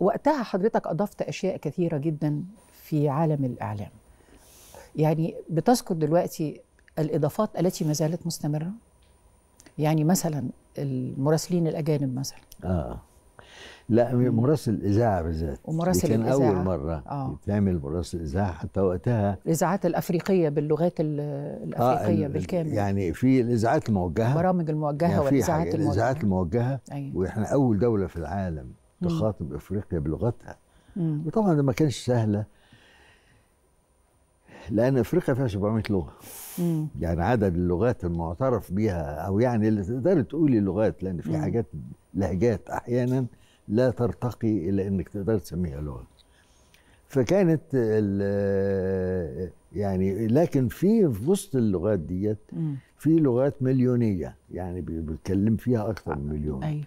وقتها حضرتك اضفت اشياء كثيره جدا في عالم الاعلام يعني بتذكر دلوقتي الاضافات التي ما زالت مستمره يعني مثلا المراسلين الاجانب مثلا اه لا مراسل الاذاعه بالذات ومراسل كان الاذاعه كان اول مره آه. يتعمل مراسل الاذاعه حتى وقتها الاذاعات الافريقيه باللغات آه، الافريقيه آه بالكامل يعني في الاذاعات الموجهه البرامج الموجهه يعني والاذاعات الموجهه الاذاعات الموجهه أيوة. واحنا اول دوله في العالم تخاطب افريقيا بلغتها مم. وطبعا ده ما كانش سهله لان افريقيا فيها 700 لغه مم. يعني عدد اللغات المعترف بها او يعني اللي تقدري تقولي لغات لان في مم. حاجات لهجات احيانا لا ترتقي الى انك تقدر تسميها لغه فكانت يعني لكن في في وسط اللغات ديت في لغات مليونيه يعني بيتكلم فيها اكثر من مليون أيوة.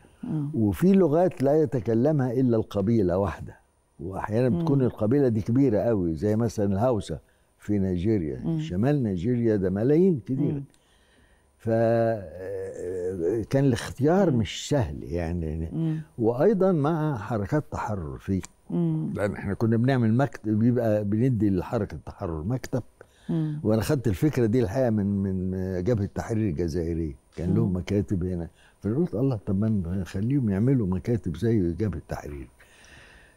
وفي لغات لا يتكلمها الا القبيله واحده واحيانا بتكون القبيله دي كبيره قوي زي مثلا الهوسه في نيجيريا شمال نيجيريا ده ملايين كتير فكان آه، الاختيار مش سهل يعني وايضا مع حركات تحرر في مم. لان احنا كنا بنعمل مكتب بيبقى بندي لحركه التحرر مكتب مم. وانا خدت الفكره دي الحقيقه من من جبهه التحرير الجزائريه كان لهم مكاتب هنا فقلت الله طب ما نخليهم يعملوا مكاتب زي جبهه التحرير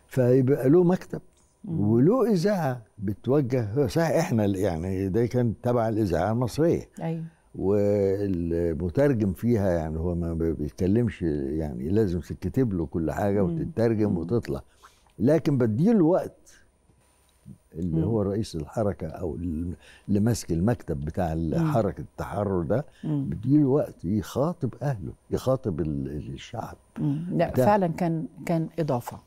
فيبقى له مكتب وله اذاعه بتوجه هو صحيح احنا يعني ده كان تبع الاذاعه المصريه ايوه والمترجم فيها يعني هو ما بيتكلمش يعني لازم تتكتب له كل حاجه وتترجم وتطلع لكن بديله الوقت اللي هو رئيس الحركه او اللي ماسك المكتب بتاع حركه التحرر ده بديله وقت يخاطب اهله يخاطب الشعب لا فعلا كان كان اضافه